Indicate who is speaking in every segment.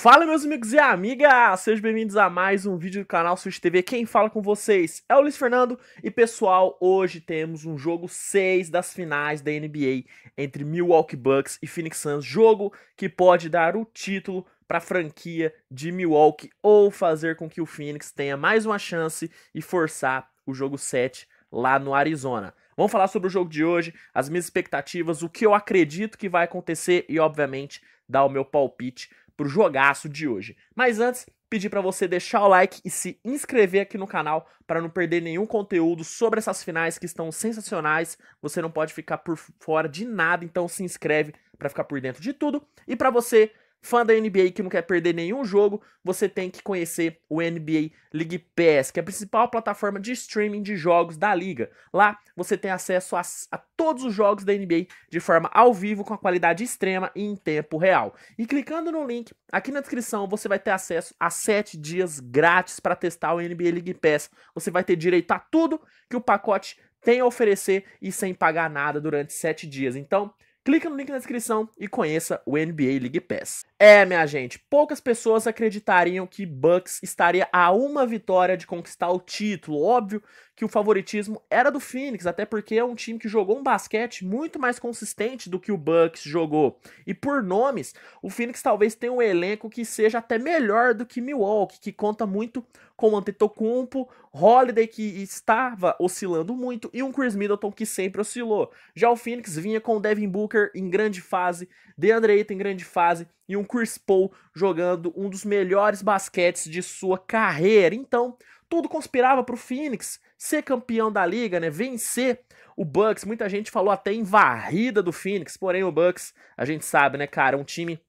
Speaker 1: Fala meus amigos e amigas, sejam bem-vindos a mais um vídeo do canal Switch TV. Quem fala com vocês é o Luiz Fernando e pessoal, hoje temos um jogo 6 das finais da NBA entre Milwaukee Bucks e Phoenix Suns, jogo que pode dar o título para a franquia de Milwaukee ou fazer com que o Phoenix tenha mais uma chance e forçar o jogo 7 lá no Arizona. Vamos falar sobre o jogo de hoje, as minhas expectativas, o que eu acredito que vai acontecer e obviamente dar o meu palpite pro jogaço de hoje. Mas antes, pedir para você deixar o like e se inscrever aqui no canal para não perder nenhum conteúdo sobre essas finais que estão sensacionais. Você não pode ficar por fora de nada, então se inscreve para ficar por dentro de tudo. E para você Fã da NBA que não quer perder nenhum jogo, você tem que conhecer o NBA League Pass, que é a principal plataforma de streaming de jogos da liga. Lá você tem acesso a, a todos os jogos da NBA de forma ao vivo, com a qualidade extrema e em tempo real. E clicando no link aqui na descrição, você vai ter acesso a 7 dias grátis para testar o NBA League Pass. Você vai ter direito a tudo que o pacote tem a oferecer e sem pagar nada durante 7 dias. Então, Clica no link na descrição e conheça o NBA League Pass. É, minha gente, poucas pessoas acreditariam que Bucks estaria a uma vitória de conquistar o título. Óbvio que o favoritismo era do Phoenix, até porque é um time que jogou um basquete muito mais consistente do que o Bucks jogou. E por nomes, o Phoenix talvez tenha um elenco que seja até melhor do que Milwaukee, que conta muito com o Antetokounmpo, Holiday que estava oscilando muito e um Chris Middleton que sempre oscilou. Já o Phoenix vinha com o Devin Booker em grande fase, DeAndre Ayton em grande fase e um Chris Paul jogando um dos melhores basquetes de sua carreira. Então, tudo conspirava para o Phoenix ser campeão da liga, né? Vencer o Bucks. Muita gente falou até em varrida do Phoenix, porém o Bucks, a gente sabe, né, cara, um time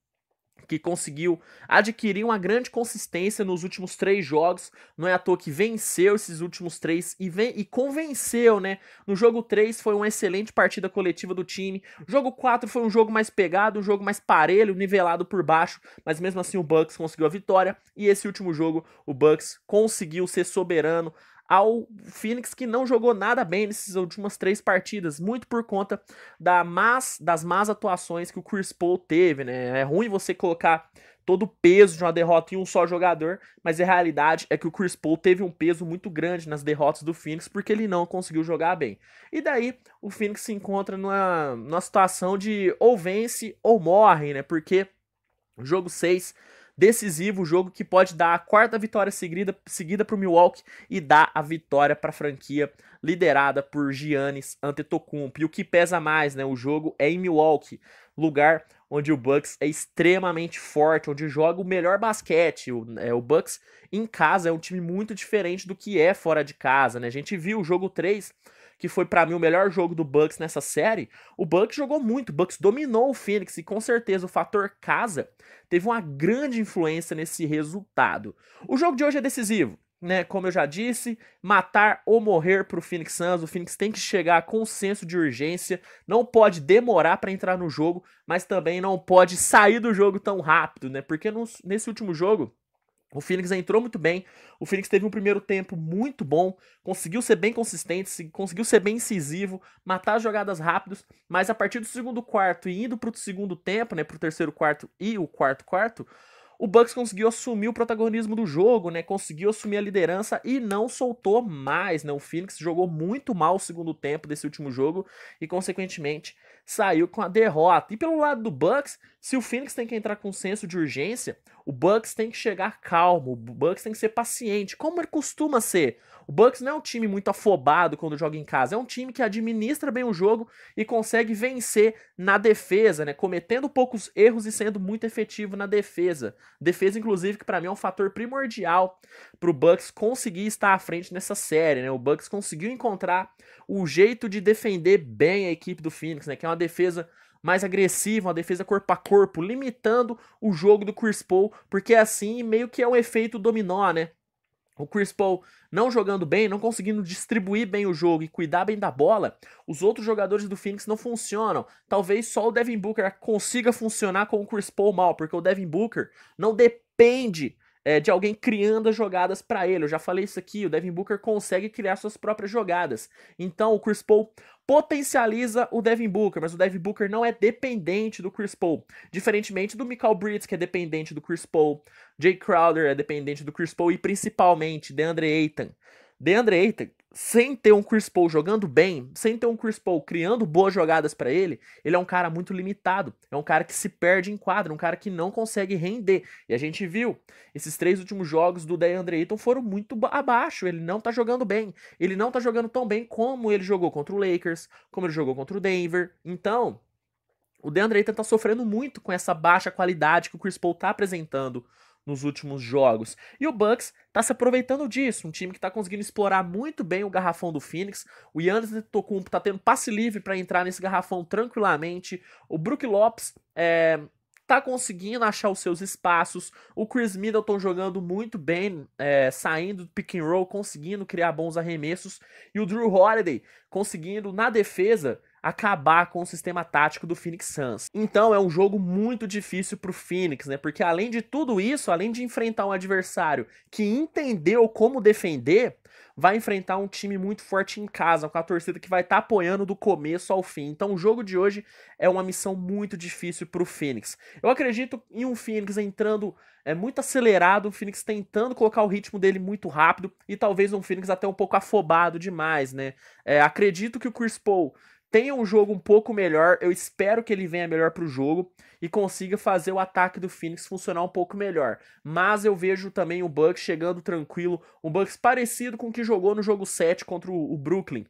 Speaker 1: que conseguiu adquirir uma grande consistência nos últimos três jogos. Não é à toa que venceu esses últimos três e, vem, e convenceu, né? No jogo 3 foi uma excelente partida coletiva do time. Jogo 4 foi um jogo mais pegado, um jogo mais parelho, nivelado por baixo, mas mesmo assim o Bucks conseguiu a vitória. E esse último jogo, o Bucks conseguiu ser soberano ao Phoenix que não jogou nada bem nessas últimas três partidas, muito por conta da más, das más atuações que o Chris Paul teve, né? É ruim você colocar todo o peso de uma derrota em um só jogador, mas a realidade é que o Chris Paul teve um peso muito grande nas derrotas do Phoenix porque ele não conseguiu jogar bem. E daí o Phoenix se encontra numa, numa situação de ou vence ou morre, né? Porque jogo 6 decisivo, o jogo que pode dar a quarta vitória seguida, seguida para o Milwaukee e dar a vitória para a franquia liderada por Giannis Antetokounmpo. E o que pesa mais, né? O jogo é em Milwaukee, lugar onde o Bucks é extremamente forte, onde joga o melhor basquete. O, é, o Bucks em casa é um time muito diferente do que é fora de casa, né? A gente viu o jogo 3 que foi para mim o melhor jogo do Bucks nessa série, o Bucks jogou muito, o Bucks dominou o Phoenix e com certeza o fator casa teve uma grande influência nesse resultado. O jogo de hoje é decisivo, né? Como eu já disse, matar ou morrer pro Phoenix Suns, o Phoenix tem que chegar com um senso de urgência, não pode demorar para entrar no jogo, mas também não pode sair do jogo tão rápido, né? Porque no, nesse último jogo o Phoenix entrou muito bem. O Phoenix teve um primeiro tempo muito bom, conseguiu ser bem consistente, conseguiu ser bem incisivo, matar jogadas rápidas, mas a partir do segundo quarto e indo o segundo tempo, né, o terceiro quarto e o quarto quarto, o Bucks conseguiu assumir o protagonismo do jogo, né, conseguiu assumir a liderança e não soltou mais, né? O Phoenix jogou muito mal o segundo tempo desse último jogo e consequentemente saiu com a derrota. E pelo lado do Bucks, se o Phoenix tem que entrar com senso de urgência, o Bucks tem que chegar calmo, o Bucks tem que ser paciente, como ele costuma ser. O Bucks não é um time muito afobado quando joga em casa, é um time que administra bem o jogo e consegue vencer na defesa, né? Cometendo poucos erros e sendo muito efetivo na defesa. Defesa, inclusive, que para mim é um fator primordial pro Bucks conseguir estar à frente nessa série, né? O Bucks conseguiu encontrar o jeito de defender bem a equipe do Phoenix, né? Que é uma defesa mais agressiva, uma defesa corpo a corpo, limitando o jogo do Chris Paul, porque assim meio que é um efeito dominó, né? O Chris Paul não jogando bem, não conseguindo distribuir bem o jogo e cuidar bem da bola, os outros jogadores do Phoenix não funcionam. Talvez só o Devin Booker consiga funcionar com o Chris Paul mal, porque o Devin Booker não depende é, de alguém criando as jogadas para ele. Eu já falei isso aqui, o Devin Booker consegue criar suas próprias jogadas. Então o Chris Paul potencializa o Devin Booker, mas o Devin Booker não é dependente do Chris Paul. Diferentemente do Michael Bridges, que é dependente do Chris Paul, Jay Crowder é dependente do Chris Paul e principalmente DeAndre Ayton. DeAndre Ayton, sem ter um Chris Paul jogando bem, sem ter um Chris Paul criando boas jogadas para ele, ele é um cara muito limitado, é um cara que se perde em quadra, um cara que não consegue render. E a gente viu, esses três últimos jogos do DeAndre Ayton foram muito abaixo, ele não tá jogando bem, ele não tá jogando tão bem como ele jogou contra o Lakers, como ele jogou contra o Denver. Então, o DeAndre Ayton tá sofrendo muito com essa baixa qualidade que o Chris Paul tá apresentando nos últimos jogos. E o Bucks está se aproveitando disso, um time que está conseguindo explorar muito bem o garrafão do Phoenix. O Yannis Tocumpo está tendo passe livre para entrar nesse garrafão tranquilamente. O Brook Lopes é, tá conseguindo achar os seus espaços. O Chris Middleton jogando muito bem, é, saindo do pick and roll, conseguindo criar bons arremessos. E o Drew Holiday conseguindo, na defesa, acabar com o sistema tático do Phoenix Suns. Então é um jogo muito difícil pro Phoenix, né? Porque além de tudo isso, além de enfrentar um adversário que entendeu como defender, vai enfrentar um time muito forte em casa, com a torcida que vai estar tá apoiando do começo ao fim. Então o jogo de hoje é uma missão muito difícil pro Phoenix. Eu acredito em um Phoenix entrando é muito acelerado, o Phoenix tentando colocar o ritmo dele muito rápido e talvez um Phoenix até um pouco afobado demais, né? É, acredito que o Chris Paul tenha um jogo um pouco melhor. Eu espero que ele venha melhor para o jogo e consiga fazer o ataque do Phoenix funcionar um pouco melhor. Mas eu vejo também o Bucks chegando tranquilo, um Bucks parecido com o que jogou no jogo 7 contra o Brooklyn.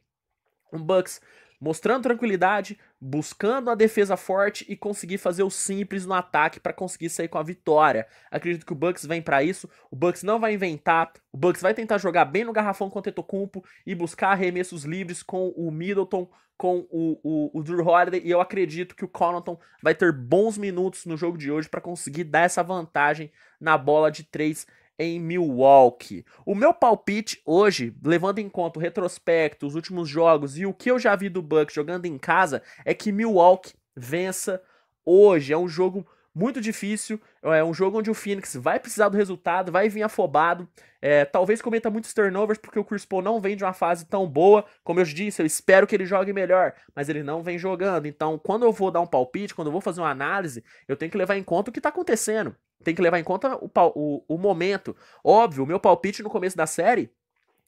Speaker 1: Um Bucks mostrando tranquilidade, buscando a defesa forte e conseguir fazer o simples no ataque para conseguir sair com a vitória. Acredito que o Bucks vem para isso. O Bucks não vai inventar, o Bucks vai tentar jogar bem no garrafão com o Tetocumpo e buscar arremessos livres com o Middleton, com o, o, o Drew Holiday e eu acredito que o Connaughton vai ter bons minutos no jogo de hoje para conseguir dar essa vantagem na bola de três em Milwaukee. O meu palpite hoje, levando em conta o retrospecto, os últimos jogos e o que eu já vi do Bucks jogando em casa, é que Milwaukee vença hoje. É um jogo muito difícil. É um jogo onde o Phoenix vai precisar do resultado, vai vir afobado. É, talvez cometa muitos turnovers, porque o Chris Paul não vem de uma fase tão boa. Como eu disse, eu espero que ele jogue melhor, mas ele não vem jogando. Então, quando eu vou dar um palpite, quando eu vou fazer uma análise, eu tenho que levar em conta o que está acontecendo. Tem que levar em conta o, o, o momento. Óbvio, o meu palpite no começo da série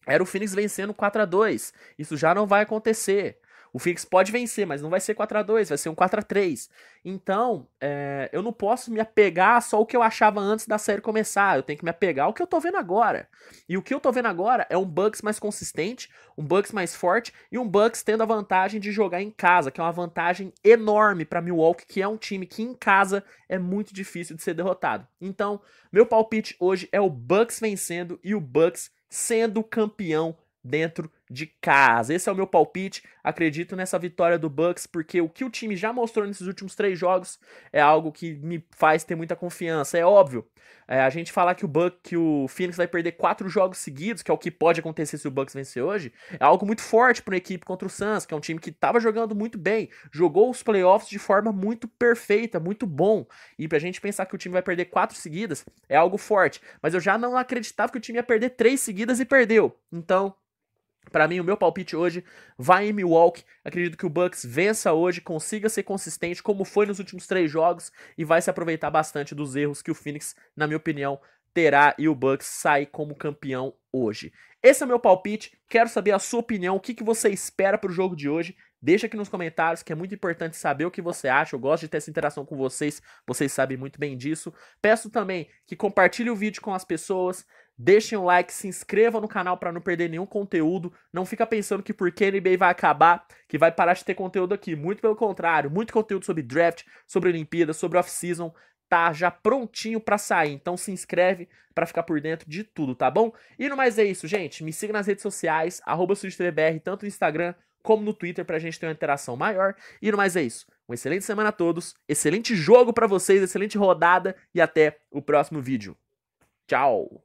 Speaker 1: era o Phoenix vencendo 4 a 2 Isso já não vai acontecer. O Phoenix pode vencer, mas não vai ser 4 a 2 vai ser um 4 a 3 Então, é, eu não posso me apegar só o que eu achava antes da série começar. Eu tenho que me apegar ao que eu tô vendo agora. E o que eu tô vendo agora é um Bucks mais consistente, um Bucks mais forte e um Bucks tendo a vantagem de jogar em casa, que é uma vantagem enorme para Milwaukee, que é um time que em casa é muito difícil de ser derrotado. Então, meu palpite hoje é o Bucks vencendo e o Bucks sendo campeão dentro de casa. Esse é o meu palpite. Acredito nessa vitória do Bucks, porque o que o time já mostrou nesses últimos três jogos é algo que me faz ter muita confiança. É óbvio. É, a gente falar que o Buck, que o Phoenix vai perder quatro jogos seguidos, que é o que pode acontecer se o Bucks vencer hoje, é algo muito forte para uma equipe contra o Suns, que é um time que estava jogando muito bem, jogou os playoffs de forma muito perfeita, muito bom. E para a gente pensar que o time vai perder quatro seguidas é algo forte. Mas eu já não acreditava que o time ia perder três seguidas e perdeu. Então, para mim, o meu palpite hoje vai em Milwaukee. Acredito que o Bucks vença hoje, consiga ser consistente como foi nos últimos três jogos e vai se aproveitar bastante dos erros que o Phoenix, na minha opinião, terá e o Bucks sai como campeão hoje. Esse é o meu palpite. Quero saber a sua opinião, o que, que você espera para o jogo de hoje. Deixa aqui nos comentários, que é muito importante saber o que você acha. Eu gosto de ter essa interação com vocês, vocês sabem muito bem disso. Peço também que compartilhe o vídeo com as pessoas, Deixem um like, se inscrevam no canal para não perder nenhum conteúdo. Não fica pensando que porque NBA vai acabar, que vai parar de ter conteúdo aqui. Muito pelo contrário, muito conteúdo sobre draft, sobre Olimpíadas, sobre off-season, tá já prontinho para sair. Então se inscreve para ficar por dentro de tudo, tá bom? E no mais é isso, gente. Me siga nas redes sociais, arroba tanto no Instagram como no Twitter pra gente ter uma interação maior. E no mais é isso. Uma excelente semana a todos, excelente jogo para vocês, excelente rodada e até o próximo vídeo. Tchau!